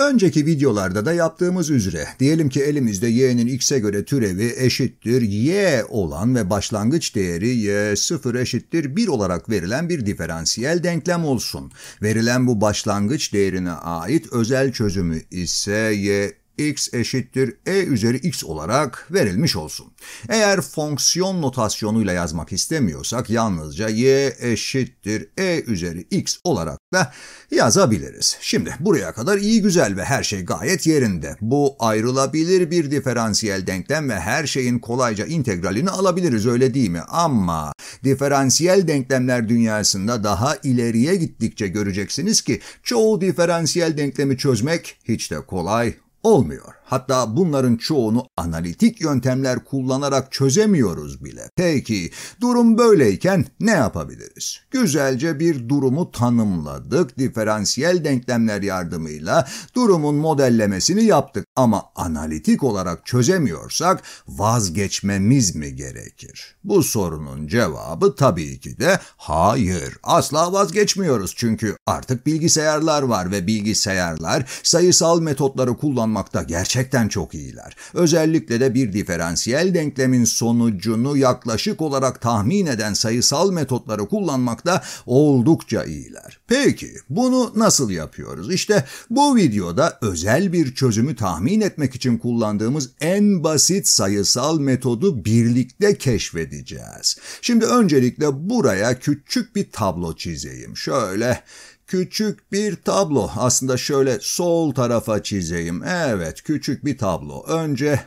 Önceki videolarda da yaptığımız üzere diyelim ki elimizde y'nin x'e göre türevi eşittir y olan ve başlangıç değeri y 0 eşittir 1 olarak verilen bir diferansiyel denklem olsun. Verilen bu başlangıç değerine ait özel çözümü ise y x eşittir e üzeri x olarak verilmiş olsun. Eğer fonksiyon notasyonuyla yazmak istemiyorsak yalnızca y eşittir e üzeri x olarak da yazabiliriz. Şimdi buraya kadar iyi güzel ve her şey gayet yerinde. Bu ayrılabilir bir diferansiyel denklem ve her şeyin kolayca integralini alabiliriz öyle değil mi? Ama diferansiyel denklemler dünyasında daha ileriye gittikçe göreceksiniz ki çoğu diferansiyel denklemi çözmek hiç de kolay olmuyor. Hatta bunların çoğunu analitik yöntemler kullanarak çözemiyoruz bile. Peki durum böyleyken ne yapabiliriz? Güzelce bir durumu tanımladık, diferansiyel denklemler yardımıyla durumun modellemesini yaptık ama analitik olarak çözemiyorsak vazgeçmemiz mi gerekir? Bu sorunun cevabı tabii ki de hayır. Asla vazgeçmiyoruz çünkü artık bilgisayarlar var ve bilgisayarlar sayısal metotları kullanmakta gerçek gerçekten çok iyiler. Özellikle de bir diferansiyel denklemin sonucunu yaklaşık olarak tahmin eden sayısal metotları kullanmakta oldukça iyiler. Peki bunu nasıl yapıyoruz? İşte bu videoda özel bir çözümü tahmin etmek için kullandığımız en basit sayısal metodu birlikte keşfedeceğiz. Şimdi öncelikle buraya küçük bir tablo çizeyim. Şöyle Küçük bir tablo. Aslında şöyle sol tarafa çizeyim. Evet, küçük bir tablo. Önce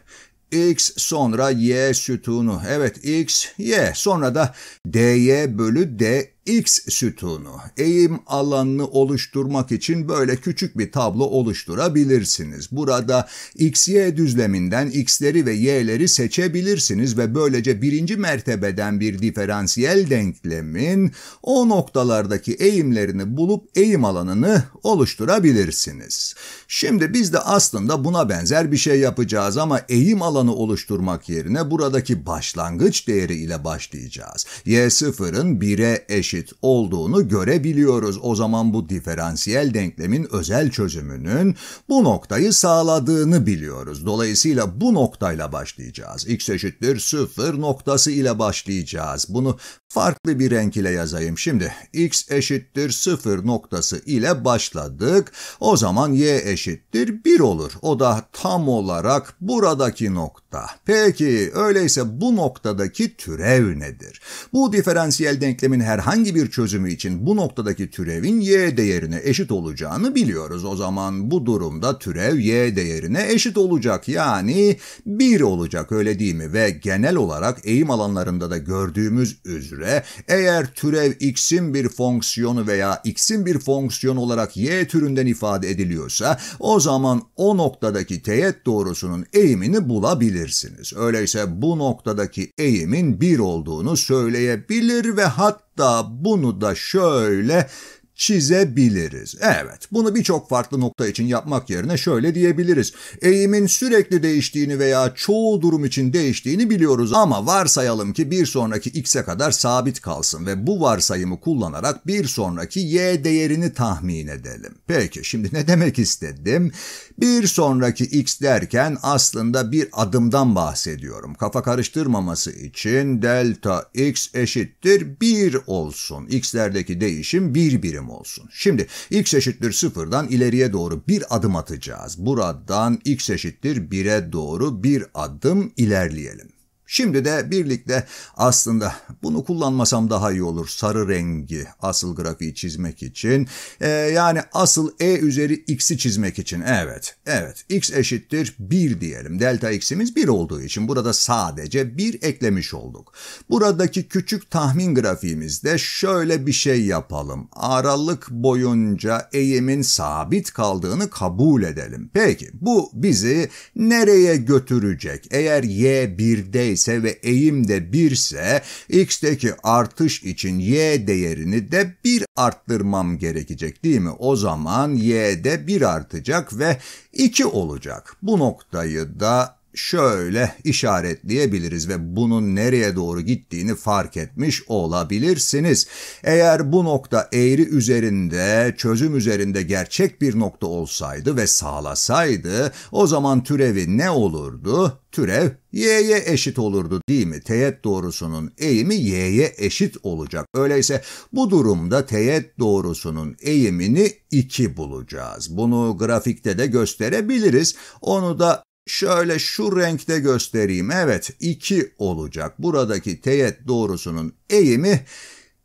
x sonra y sütunu. Evet x y sonra da dy bölü dx X sütunu, eğim alanını oluşturmak için böyle küçük bir tablo oluşturabilirsiniz. Burada XY düzleminden X'leri ve Y'leri seçebilirsiniz ve böylece birinci mertebeden bir diferansiyel denklemin o noktalardaki eğimlerini bulup eğim alanını oluşturabilirsiniz. Şimdi biz de aslında buna benzer bir şey yapacağız ama eğim alanı oluşturmak yerine buradaki başlangıç değeri ile başlayacağız. Y sıfırın 1'e eşit eşit olduğunu görebiliyoruz. O zaman bu diferansiyel denklemin özel çözümünün bu noktayı sağladığını biliyoruz. Dolayısıyla bu noktayla başlayacağız. x eşittir 0 noktası ile başlayacağız. Bunu farklı bir renk ile yazayım. Şimdi x eşittir 0 noktası ile başladık. O zaman y eşittir 1 olur. O da tam olarak buradaki nokta. Peki öyleyse bu noktadaki türev nedir? Bu diferansiyel denklemin herhangi herhangi bir çözümü için bu noktadaki türevin y değerine eşit olacağını biliyoruz. O zaman bu durumda türev y değerine eşit olacak yani 1 olacak öyle değil mi? Ve genel olarak eğim alanlarında da gördüğümüz üzere eğer türev x'in bir fonksiyonu veya x'in bir fonksiyon olarak y türünden ifade ediliyorsa o zaman o noktadaki teğet doğrusunun eğimini bulabilirsiniz. Öyleyse bu noktadaki eğimin 1 olduğunu söyleyebilir ve hatta Hatta bunu da şöyle çizebiliriz. Evet, bunu birçok farklı nokta için yapmak yerine şöyle diyebiliriz. Eğimin sürekli değiştiğini veya çoğu durum için değiştiğini biliyoruz ama varsayalım ki bir sonraki x'e kadar sabit kalsın ve bu varsayımı kullanarak bir sonraki y değerini tahmin edelim. Peki, şimdi ne demek istedim? Bir sonraki X derken aslında bir adımdan bahsediyorum. Kafa karıştırmaması için delta X eşittir 1 olsun. X'lerdeki değişim 1 birim olsun. Şimdi X eşittir 0'dan ileriye doğru bir adım atacağız. Buradan X eşittir 1'e doğru bir adım ilerleyelim. Şimdi de birlikte aslında bunu kullanmasam daha iyi olur. Sarı rengi asıl grafiği çizmek için. E, yani asıl E üzeri X'i çizmek için. Evet, evet. X eşittir 1 diyelim. Delta X'imiz 1 olduğu için burada sadece 1 eklemiş olduk. Buradaki küçük tahmin grafiğimizde şöyle bir şey yapalım. Aralık boyunca eğimin sabit kaldığını kabul edelim. Peki bu bizi nereye götürecek? Eğer Y 1'deyse ise ve eğim de 1 ise x'teki artış için y değerini de 1 arttırmam gerekecek değil mi? O zaman y de 1 artacak ve 2 olacak. Bu noktayı da şöyle işaretleyebiliriz ve bunun nereye doğru gittiğini fark etmiş olabilirsiniz. Eğer bu nokta eğri üzerinde, çözüm üzerinde gerçek bir nokta olsaydı ve sağlasaydı o zaman türevi ne olurdu? Türev y'ye eşit olurdu değil mi? Teğet doğrusunun eğimi y'ye eşit olacak. Öyleyse bu durumda teğet doğrusunun eğimini 2 bulacağız. Bunu grafikte de gösterebiliriz. Onu da Şöyle şu renkte göstereyim. Evet 2 olacak. Buradaki teğet doğrusunun eğimi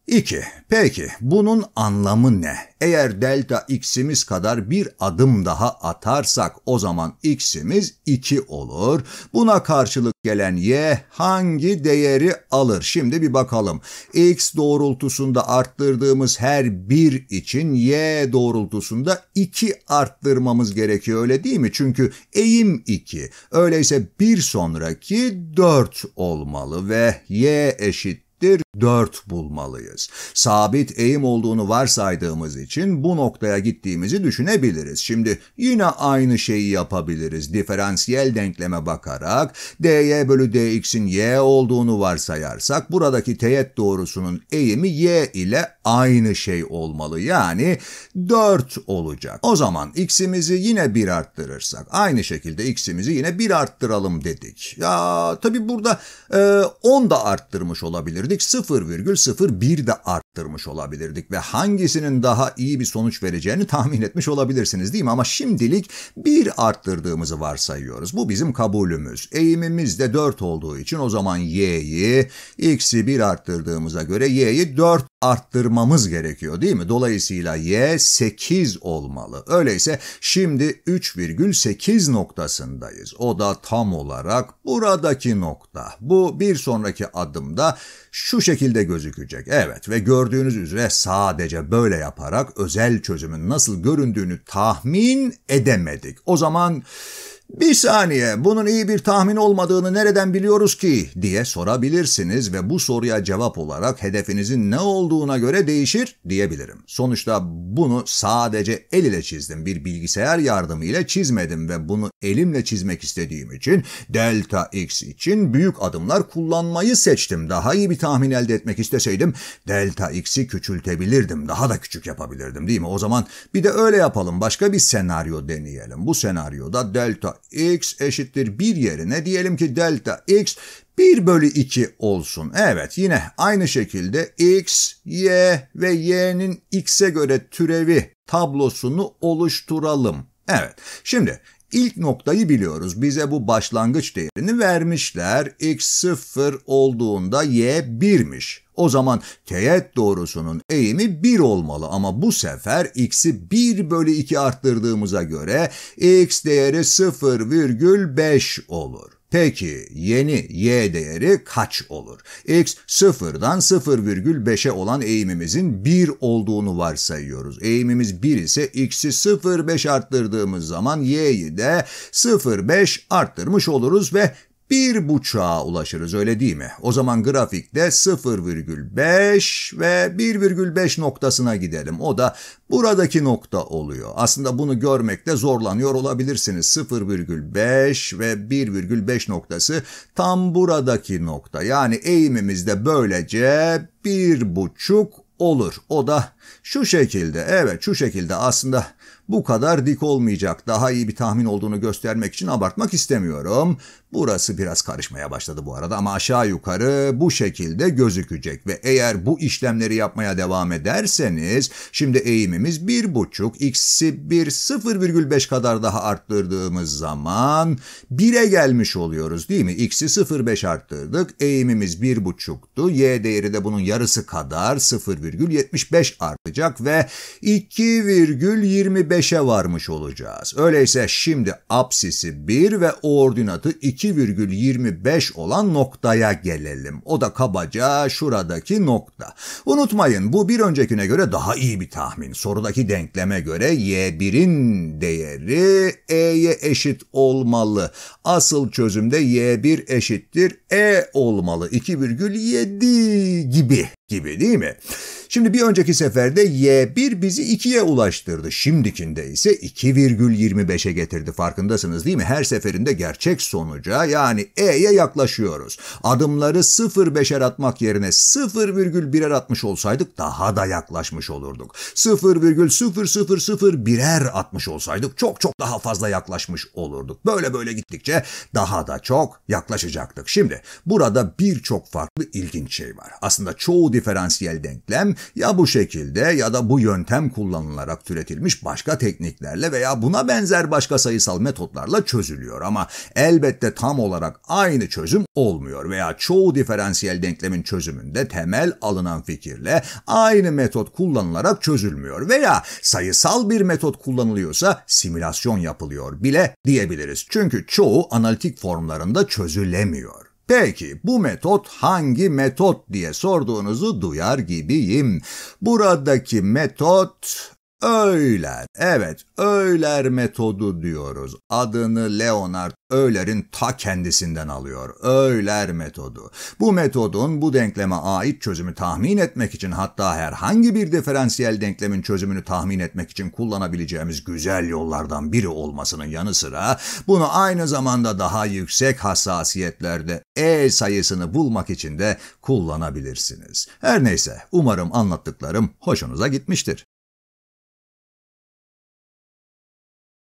2. Peki bunun anlamı ne? Eğer delta x'imiz kadar bir adım daha atarsak o zaman x'imiz 2 olur. Buna karşılık gelen y hangi değeri alır? Şimdi bir bakalım. x doğrultusunda arttırdığımız her 1 için y doğrultusunda 2 arttırmamız gerekiyor öyle değil mi? Çünkü eğim 2. Öyleyse bir sonraki 4 olmalı ve y eşittir eşittir 4 bulmalıyız. Sabit eğim olduğunu varsaydığımız için bu noktaya gittiğimizi düşünebiliriz. Şimdi yine aynı şeyi yapabiliriz. Diferansiyel denkleme bakarak dy bölü dx'in y olduğunu varsayarsak buradaki teğet doğrusunun eğimi y ile aynı şey olmalı. Yani 4 olacak. O zaman x'imizi yine 1 arttırırsak aynı şekilde x'imizi yine 1 arttıralım dedik. Ya tabii burada e, 10 da arttırmış olabilirdik. 0,01 de arttırmış olabilirdik ve hangisinin daha iyi bir sonuç vereceğini tahmin etmiş olabilirsiniz değil mi? Ama şimdilik 1 arttırdığımızı varsayıyoruz. Bu bizim kabulümüz. Eğimimiz de 4 olduğu için o zaman y'yi x'i 1 arttırdığımıza göre y'yi 4 arttırma yapmamız gerekiyor değil mi? Dolayısıyla y 8 olmalı. Öyleyse şimdi 3,8 noktasındayız. O da tam olarak buradaki nokta. Bu bir sonraki adımda şu şekilde gözükecek. Evet ve gördüğünüz üzere sadece böyle yaparak özel çözümün nasıl göründüğünü tahmin edemedik. O zaman bir saniye bunun iyi bir tahmin olmadığını nereden biliyoruz ki diye sorabilirsiniz ve bu soruya cevap olarak hedefinizin ne olduğuna göre değişir diyebilirim. Sonuçta bunu sadece el ile çizdim bir bilgisayar yardımıyla çizmedim ve bunu elimle çizmek istediğim için delta x için büyük adımlar kullanmayı seçtim. Daha iyi bir tahmin elde etmek isteseydim delta x'i küçültebilirdim. Daha da küçük yapabilirdim değil mi? O zaman bir de öyle yapalım. Başka bir senaryo deneyelim. Bu senaryoda delta x eşittir 1 yerine diyelim ki delta x 1 bölü 2 olsun. Evet yine aynı şekilde x, y ve y'nin x'e göre türevi tablosunu oluşturalım. Evet şimdi İlk noktayı biliyoruz. Bize bu başlangıç değerini vermişler. X 0 olduğunda Y 1'miş. O zaman teğet doğrusunun eğimi 1 olmalı ama bu sefer x'i 1 bölü 2 arttırdığımıza göre x değeri 0,5 olur. Peki yeni y değeri kaç olur? x 0'dan 0,5'e olan eğimimizin 1 olduğunu varsayıyoruz. Eğimimiz 1 ise x'i 0,5 arttırdığımız zaman y'yi de 0,5 arttırmış oluruz ve bir buçuğa ulaşırız öyle değil mi? O zaman grafikte 0,5 ve 1,5 noktasına gidelim. O da buradaki nokta oluyor. Aslında bunu görmekte zorlanıyor olabilirsiniz. 0,5 ve 1,5 noktası tam buradaki nokta. Yani eğimimizde böylece bir buçuk olur. O da şu şekilde. Evet şu şekilde aslında bu kadar dik olmayacak. Daha iyi bir tahmin olduğunu göstermek için abartmak istemiyorum. Burası biraz karışmaya başladı bu arada ama aşağı yukarı bu şekilde gözükecek ve eğer bu işlemleri yapmaya devam ederseniz şimdi eğimimiz 1.5 x'i 1 0,5 kadar daha arttırdığımız zaman 1'e gelmiş oluyoruz değil mi? x'i 0,5 arttırdık. Eğimimiz 1.5'tu. y değeri de bunun yarısı kadar 0,75 artacak ve 2,25 5'e varmış olacağız. Öyleyse şimdi apsisi 1 ve ordinatı 2,25 olan noktaya gelelim. O da kabaca şuradaki nokta. Unutmayın bu bir öncekine göre daha iyi bir tahmin. Sorudaki denkleme göre y1'in değeri e'ye eşit olmalı. Asıl çözümde y1 eşittir e olmalı. 2,7 gibi gibi değil mi? Şimdi bir önceki seferde Y1 bizi 2'ye ulaştırdı. Şimdikinde ise 2,25'e getirdi. Farkındasınız değil mi? Her seferinde gerçek sonuca yani E'ye yaklaşıyoruz. Adımları 0,5'er atmak yerine 0,1'er atmış olsaydık daha da yaklaşmış olurduk. 0,0001'er atmış olsaydık çok çok daha fazla yaklaşmış olurduk. Böyle böyle gittikçe daha da çok yaklaşacaktık. Şimdi burada birçok farklı ilginç şey var. Aslında çoğu diferansiyel denklem ya bu şekilde ya da bu yöntem kullanılarak türetilmiş başka tekniklerle veya buna benzer başka sayısal metotlarla çözülüyor ama elbette tam olarak aynı çözüm olmuyor veya çoğu diferansiyel denklemin çözümünde temel alınan fikirle aynı metot kullanılarak çözülmüyor veya sayısal bir metot kullanılıyorsa simülasyon yapılıyor bile diyebiliriz. Çünkü çoğu analitik formlarında çözülemiyor. Peki bu metot hangi metot diye sorduğunuzu duyar gibiyim. Buradaki metot Öyler, evet Öyler metodu diyoruz. Adını Leonard Öyler'in ta kendisinden alıyor. Öyler metodu. Bu metodun bu denkleme ait çözümü tahmin etmek için hatta herhangi bir diferansiyel denklemin çözümünü tahmin etmek için kullanabileceğimiz güzel yollardan biri olmasının yanı sıra bunu aynı zamanda daha yüksek hassasiyetlerde E sayısını bulmak için de kullanabilirsiniz. Her neyse umarım anlattıklarım hoşunuza gitmiştir.